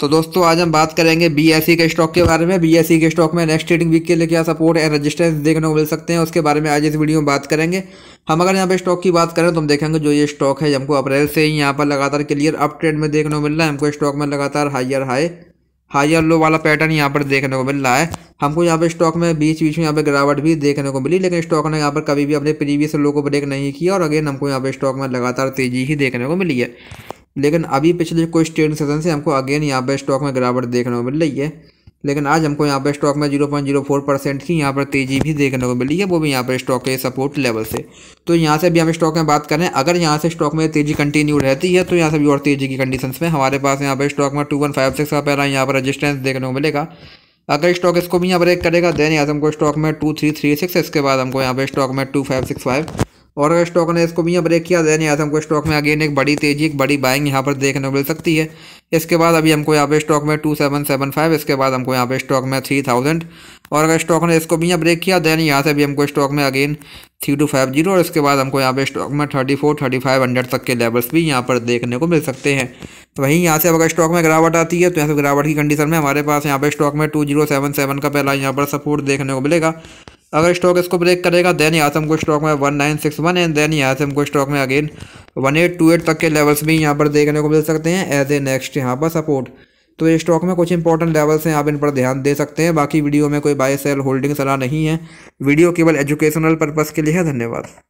तो दोस्तों आज हम बात करेंगे बी e के स्टॉक के बारे में बी e के स्टॉक में नेक्स्ट ट्रेडिंग वीक के लिए क्या सपोर्ट एंड रेजिस्टेंस देखने को मिल सकते हैं उसके बारे में आज इस वीडियो में बात करेंगे हम अगर यहाँ पे स्टॉक की बात करें तो हम देखेंगे जो ये स्टॉक है हमको अप्रैल से ही यहाँ पर लगातार क्लियर अप ट्रेंड में देखने को मिल रहा है हमको स्टॉक में लगातार हाइयर हाई हाइयर लो वाला पैटर्न यहाँ पर देखने को मिल रहा है हमको यहाँ पे स्टॉक में बीच बीच में यहाँ पे गिरावट भी देखने को मिली लेकिन स्टॉक ने यहाँ पर कभी भी अपने प्रीवियस लो को ब्रेक नहीं किया और अगेन हमको यहाँ पे स्टॉक में लगातार तेजी ही देखने को मिली है लेकिन अभी पिछले कुछ ट्रेड सेशन से हमको अगेन यहाँ पर स्टॉक में गिरावट देखने को मिल रही है लेकिन आज हमको यहाँ पर स्टॉक में zero point zero four percent की यहाँ पर तेज़ी भी देखने को मिली है वो भी यहाँ पर स्टॉक के सपोर्ट लेवल से तो यहाँ से भी हम स्टॉक में बात करें अगर यहाँ से स्टॉक में तेज़ी कंटिन्यू रहती है तो यहाँ से भी और तेज़ी की कंडीशन में हमारे पास यहाँ पर स्टॉक में टू वन फाइव सिक्स का पहला यहाँ पर रजिस्टेंस देखने को मिलेगा अगर स्टॉक इसको भी यहाँ ब्रेक करेगा देन यहाँ से हमको स्टॉक में टू थ्री थ्री सिक्स इसके बाद हमको यहाँ पर स्टॉक में टू फाइव सिक्स फाइव और अगर स्टॉक ने इसको भी यहाँ ब्रेक किया देन यहाँ से हमको स्टॉक में अगेन एक बड़ी तेजी एक बड़ी बाइंग यहाँ पर देखने को मिल सकती है इसके बाद अभी हमको यहाँ पे स्टॉक में टू सेवन सेवन फाइव इसके बाद हमको यहाँ पे स्टॉक में थ्री थाउजेंड और अगर स्टॉक ने इसको भी यहाँ ब्रेक किया देन यहाँ से भी हमको स्टॉक में again three two five zero और इसके बाद हमको यहाँ पे स्टॉक में thirty four thirty five hundred तक के लेवल्स भी यहाँ पर देखने को मिल सकते हैं तो वहीं यहाँ से अगर स्टॉक में गिरावट आती है तो यहाँ से गिरावट की कंडीशन में हमारे पास यहाँ पे स्टॉक में टू जीरो सेवन सेवन का पहला यहाँ पर सपोर्ट देखने को मिलेगा अगर स्टॉक इसको ब्रेक करेगा देन यहाँ से हमको स्टॉक में one nine six one and then यहाँ से हमको स्टॉक में again one eight two eight तक के लेवल्स भी यहाँ पर देखने को मिल सकते हैं एज ए नेक्स्ट यहाँ पर सपोर्ट तो ये स्टॉक में कुछ इंपॉर्टेंट लेवल्स हैं आप इन पर ध्यान दे सकते हैं बाकी वीडियो में कोई बाय सेल होल्डिंग सलाह नहीं है वीडियो केवल एजुकेशनल पर्पज़ के लिए है धन्यवाद